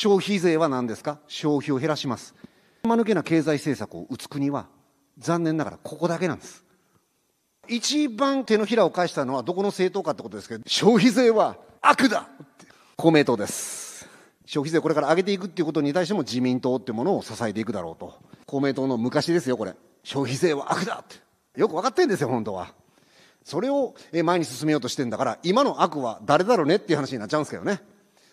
消費税は何ですか消費を減らします。間抜けな経済政策を打つ国は、残念ながらここだけなんです。一番手のひらを返したのはどこの政党かってことですけど、消費税は悪だ公明党です。消費税これから上げていくっていうことに対しても自民党ってものを支えていくだろうと。公明党の昔ですよ、これ。消費税は悪だって。よく分かってんですよ、本当は。それを前に進めようとしてんだから、今の悪は誰だろうねっていう話になっちゃうんですけどね。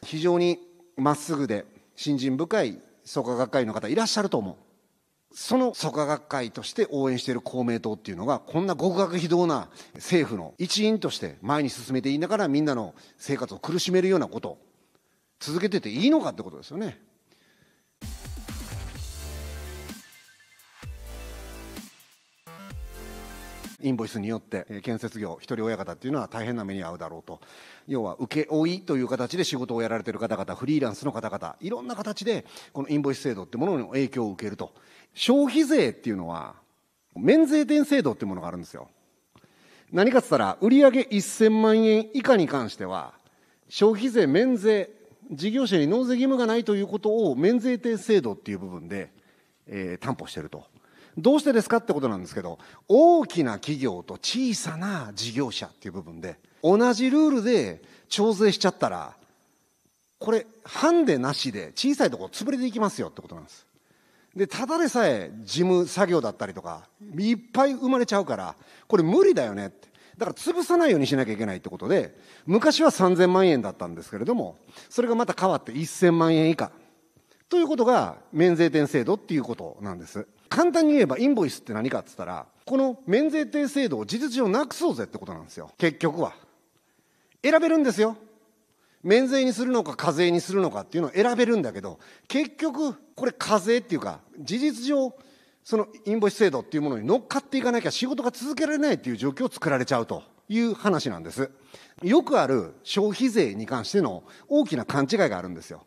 非常にまっすぐで信心深い創価学会の方いらっしゃると思うその創価学会として応援している公明党っていうのがこんな極悪非道な政府の一員として前に進めていながらみんなの生活を苦しめるようなこと続けてていいのかってことですよね。インボイスによって建設業一人親方っていうのは大変な目に遭うだろうと要は請負という形で仕事をやられてる方々フリーランスの方々いろんな形でこのインボイス制度ってものに影響を受けると消費税っていうのは免税店制度っていうものがあるんですよ何かっつったら売上1000万円以下に関しては消費税免税事業者に納税義務がないということを免税店制度っていう部分で、えー、担保してるとどうしてですかってことなんですけど、大きな企業と小さな事業者っていう部分で、同じルールで調整しちゃったら、これ、ハンデなしで小さいとこ潰れていきますよってことなんです。で、ただでさえ事務作業だったりとか、いっぱい生まれちゃうから、これ無理だよねって。だから潰さないようにしなきゃいけないってことで、昔は3000万円だったんですけれども、それがまた変わって1000万円以下。ということが免税店制度っていうことなんです。簡単に言えばインボイスって何かっつったらこの免税店制度を事実上なくそうぜってことなんですよ結局は選べるんですよ免税にするのか課税にするのかっていうのを選べるんだけど結局これ課税っていうか事実上そのインボイス制度っていうものに乗っかっていかなきゃ仕事が続けられないっていう状況を作られちゃうという話なんですよくある消費税に関しての大きな勘違いがあるんですよ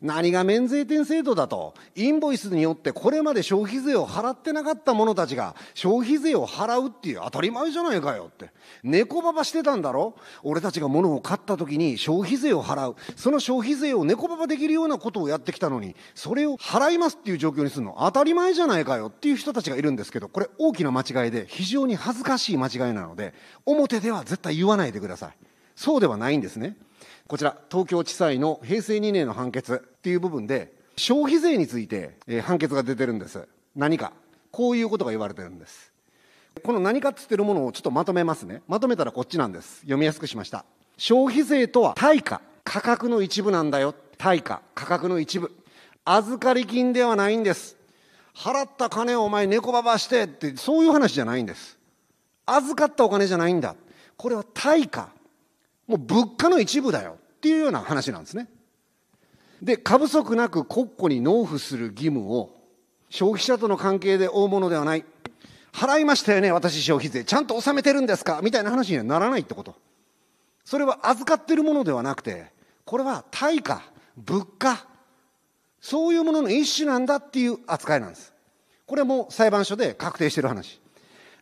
何が免税店制度だと、インボイスによってこれまで消費税を払ってなかった者たちが消費税を払うっていう当たり前じゃないかよって。猫ばばしてたんだろ俺たちが物を買った時に消費税を払う。その消費税を猫ばばできるようなことをやってきたのに、それを払いますっていう状況にするの当たり前じゃないかよっていう人たちがいるんですけど、これ大きな間違いで非常に恥ずかしい間違いなので、表では絶対言わないでください。そうではないんですね。こちら、東京地裁の平成2年の判決っていう部分で、消費税について、えー、判決が出てるんです。何か。こういうことが言われてるんです。この何かっつってるものをちょっとまとめますね。まとめたらこっちなんです。読みやすくしました。消費税とは対価、価格の一部なんだよ。対価、価格の一部。預かり金ではないんです。払った金をお前猫ばばしてって、そういう話じゃないんです。預かったお金じゃないんだ。これは対価、もう物価の一部だよっていうような話なんですね。で、過不足なく国庫に納付する義務を消費者との関係で大物ではない。払いましたよね、私消費税。ちゃんと納めてるんですかみたいな話にはならないってこと。それは預かってるものではなくて、これは対価、物価、そういうものの一種なんだっていう扱いなんです。これも裁判所で確定してる話。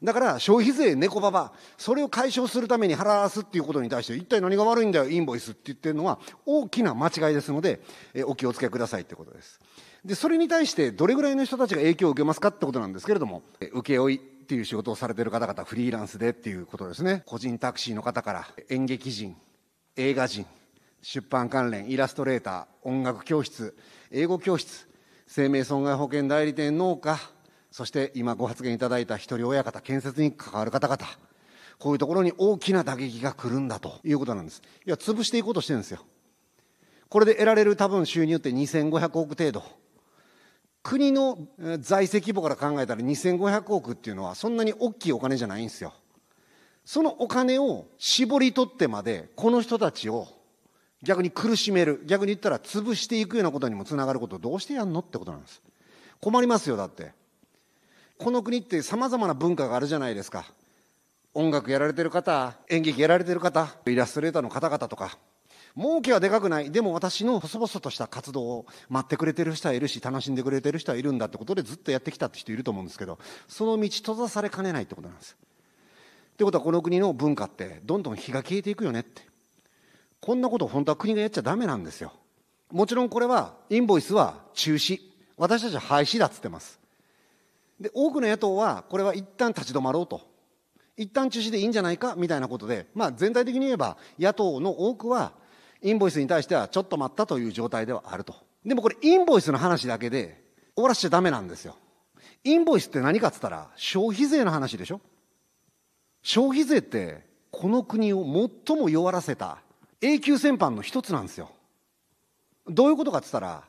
だから消費税猫ババそれを解消するために払わすっていうことに対して一体何が悪いんだよインボイスって言ってるのは大きな間違いですので、えお気をつけくださいってことですでそれに対してどれぐらいの人たちが影響を受けますかってことなんですけれども請負っていう仕事をされてる方々フリーランスでっていうことですね個人タクシーの方から演劇人映画人出版関連イラストレーター音楽教室英語教室生命損害保険代理店農家そして今ご発言いただいた一人親方、建設に関わる方々、こういうところに大きな打撃が来るんだということなんです。いや、潰していこうとしてるんですよ。これで得られる多分収入って2500億程度。国の財政規模から考えたら2500億っていうのはそんなに大きいお金じゃないんですよ。そのお金を絞り取ってまで、この人たちを逆に苦しめる、逆に言ったら潰していくようなことにもつながることをどうしてやんのってことなんです。困りますよ、だって。この国ってさまざまな文化があるじゃないですか。音楽やられてる方、演劇やられてる方、イラストレーターの方々とか、儲けはでかくない。でも私の細々とした活動を待ってくれてる人はいるし、楽しんでくれてる人はいるんだってことでずっとやってきたって人いると思うんですけど、その道閉ざされかねないってことなんです。ってことはこの国の文化ってどんどん日が消えていくよねって。こんなこと本当は国がやっちゃダメなんですよ。もちろんこれは、インボイスは中止。私たちは廃止だっつってます。で多くの野党はこれは一旦立ち止まろうと一旦中止でいいんじゃないかみたいなことで、まあ、全体的に言えば野党の多くはインボイスに対してはちょっと待ったという状態ではあるとでもこれインボイスの話だけで終わらしちゃダメなんですよインボイスって何かっつったら消費税の話でしょ消費税ってこの国を最も弱らせた永久戦犯の一つなんですよどういうことかっつったら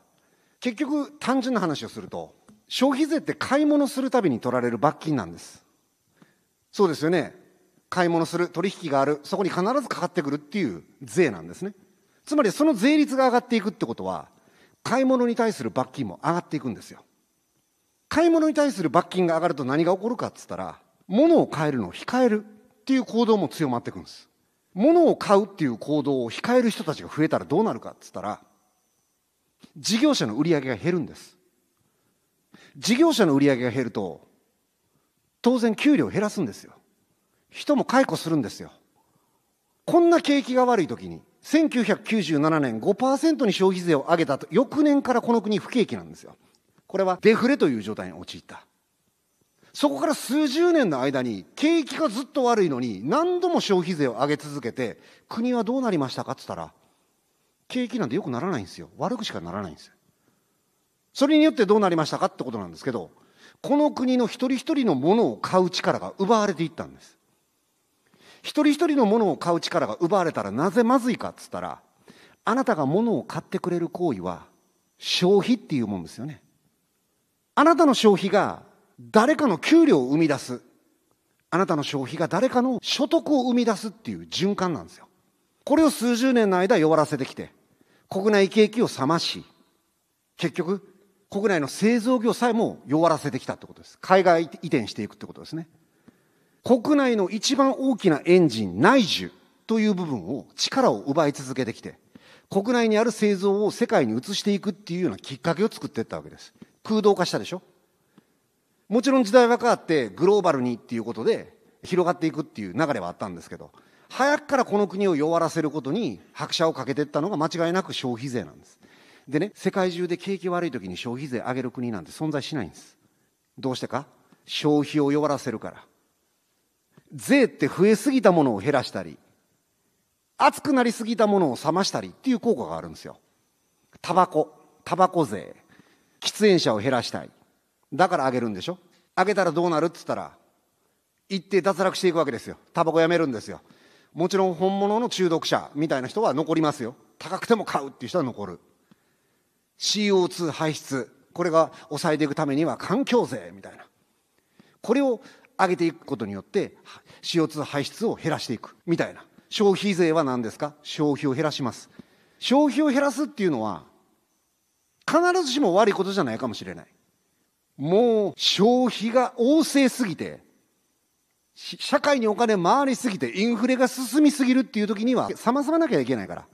結局単純な話をすると消費税って買い物するたびに取られる罰金なんですそうですよね買い物する取引があるそこに必ずかかってくるっていう税なんですねつまりその税率が上がっていくってことは買い物に対する罰金も上がっていくんですよ買い物に対する罰金が上がると何が起こるかっつったら物を買えるのを控えるっていう行動も強まっていくんです物を買うっていう行動を控える人たちが増えたらどうなるかっつったら事業者の売り上げが減るんです事業者の売り上げが減ると当然給料減らすんですよ人も解雇するんですよこんな景気が悪い時に1997年5%に消費税を上げたと翌年からこの国不景気なんですよこれはデフレという状態に陥ったそこから数十年の間に景気がずっと悪いのに何度も消費税を上げ続けて国はどうなりましたかっつったら景気なんて良くならないんですよ悪くしかならないんですよそれによってどうなりましたかってことなんですけど、この国の一人一人のものを買う力が奪われていったんです。一人一人のものを買う力が奪われたらなぜまずいかっつったら、あなたがものを買ってくれる行為は消費っていうもんですよね。あなたの消費が誰かの給料を生み出す。あなたの消費が誰かの所得を生み出すっていう循環なんですよ。これを数十年の間弱らせてきて、国内景気を冷まし、結局、国内の製造業さえも弱らせてきたってことです。海外移転していくってことですね。国内の一番大きなエンジン、内需という部分を力を奪い続けてきて、国内にある製造を世界に移していくっていうようなきっかけを作っていったわけです。空洞化したでしょもちろん時代は変わってグローバルにっていうことで広がっていくっていう流れはあったんですけど、早くからこの国を弱らせることに拍車をかけていったのが間違いなく消費税なんです。でね、世界中で景気悪い時に消費税上げる国なんて存在しないんです。どうしてか消費を弱らせるから。税って増えすぎたものを減らしたり、熱くなりすぎたものを冷ましたりっていう効果があるんですよ。タバコ、タバコ税、喫煙者を減らしたい。だから上げるんでしょ上げたらどうなるって言ったら、一定脱落していくわけですよ。タバコやめるんですよ。もちろん本物の中毒者みたいな人は残りますよ。高くても買うっていう人は残る。CO2 排出これが抑えていくためには環境税みたいなこれを上げていくことによって CO2 排出を減らしていくみたいな消費税は何ですか消費を減らします消費を減らすっていうのは必ずしも悪いことじゃないかもしれないもう消費が旺盛すぎて社会にお金回りすぎてインフレが進みすぎるっていう時には冷まさなきゃいけないから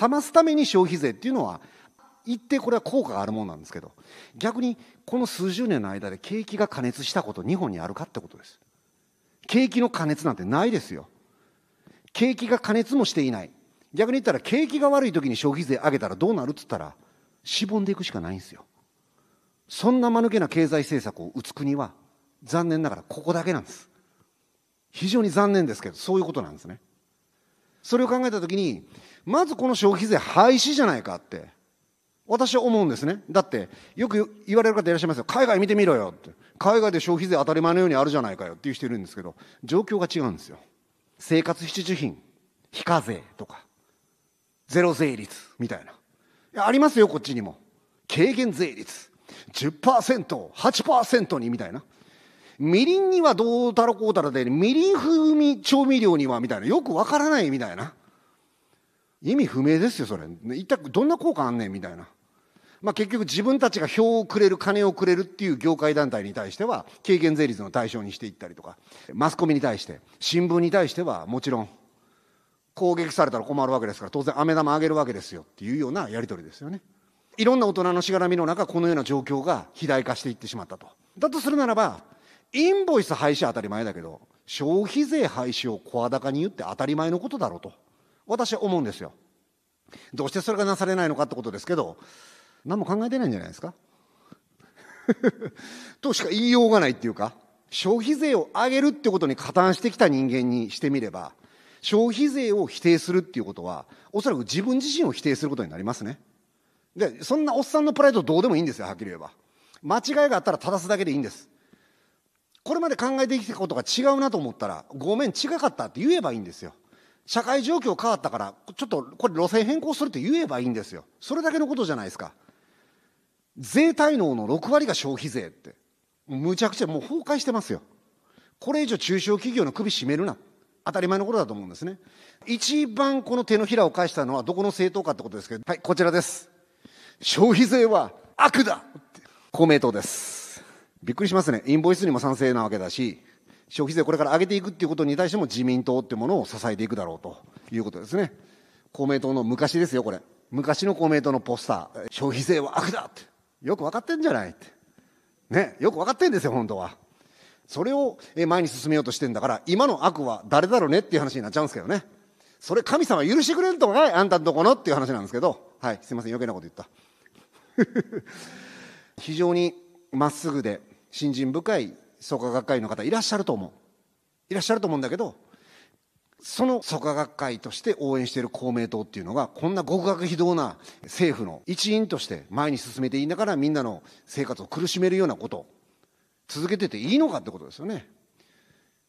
冷ますために消費税っていうのは一定これは効果があるものなんですけど逆にこの数十年の間で景気が加熱したこと日本にあるかってことです景気の加熱なんてないですよ景気が加熱もしていない逆に言ったら景気が悪い時に消費税上げたらどうなるっつったらしぼんでいくしかないんですよそんな間抜けな経済政策を打つ国は残念ながらここだけなんです非常に残念ですけどそういうことなんですねそれを考えた時にまずこの消費税廃止じゃないかって私は思うんですね。だって、よく言われる方いらっしゃいますよ。海外見てみろよって。海外で消費税当たり前のようにあるじゃないかよっていう人いるんですけど、状況が違うんですよ。生活必需品、非課税とか、ゼロ税率みたいな。いや、ありますよ、こっちにも。軽減税率。10%、8%にみたいな。みりんにはどうたらこうたらで、みりん風味調味料にはみたいな。よくわからないみたいな。意味不明ですよそれ一体どんな効果あんねんみたいな、まあ、結局自分たちが票をくれる金をくれるっていう業界団体に対しては軽減税率の対象にしていったりとかマスコミに対して新聞に対してはもちろん攻撃されたら困るわけですから当然飴玉あげるわけですよっていうようなやり取りですよねいろんな大人のしがらみの中このような状況が肥大化していってしまったとだとするならばインボイス廃止は当たり前だけど消費税廃止を声高に言って当たり前のことだろうと私は思うんですよどうしてそれがなされないのかってことですけど何も考えてないんじゃないですか としか言いようがないっていうか消費税を上げるってことに加担してきた人間にしてみれば消費税を否定するっていうことはおそらく自分自身を否定することになりますねでそんなおっさんのプライドどうでもいいんですよはっきり言えば間違いがあったら正すだけでいいんですこれまで考えてきたことが違うなと思ったらごめん違かったって言えばいいんですよ社会状況変わったから、ちょっとこれ路線変更するって言えばいいんですよ。それだけのことじゃないですか。税滞納の6割が消費税って。むちゃくちゃもう崩壊してますよ。これ以上中小企業の首絞めるな。当たり前のことだと思うんですね。一番この手のひらを返したのはどこの政党かってことですけど、はい、こちらです。消費税は悪だ公明党です。びっくりしますね。インボイスにも賛成なわけだし、消費税これから上げていくっていうことに対しても自民党ってものを支えていくだろうということですね。公明党の昔ですよ、これ。昔の公明党のポスター、消費税は悪だって。よく分かってんじゃないって。ね、よく分かってんですよ、本当は。それを前に進めようとしてんだから、今の悪は誰だろうねっていう話になっちゃうんですけどね。それ神様許してくれんとかい、あんたんとこのっていう話なんですけど、はい、すいません、余計なこと言った。非常にまっすぐで、信心深い創価学会の方いらっしゃると思ういらっしゃると思うんだけどその創価学会として応援している公明党っていうのがこんな極悪非道な政府の一員として前に進めていながらみんなの生活を苦しめるようなこと続けてていいのかってことですよね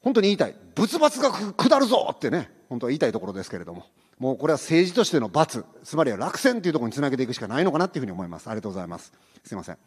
本当に言いたい仏罰が下るぞってね本当は言いたいところですけれどももうこれは政治としての罰つまりは落選というところにつなげていくしかないのかなっていうふうに思いますありがとうございますすいません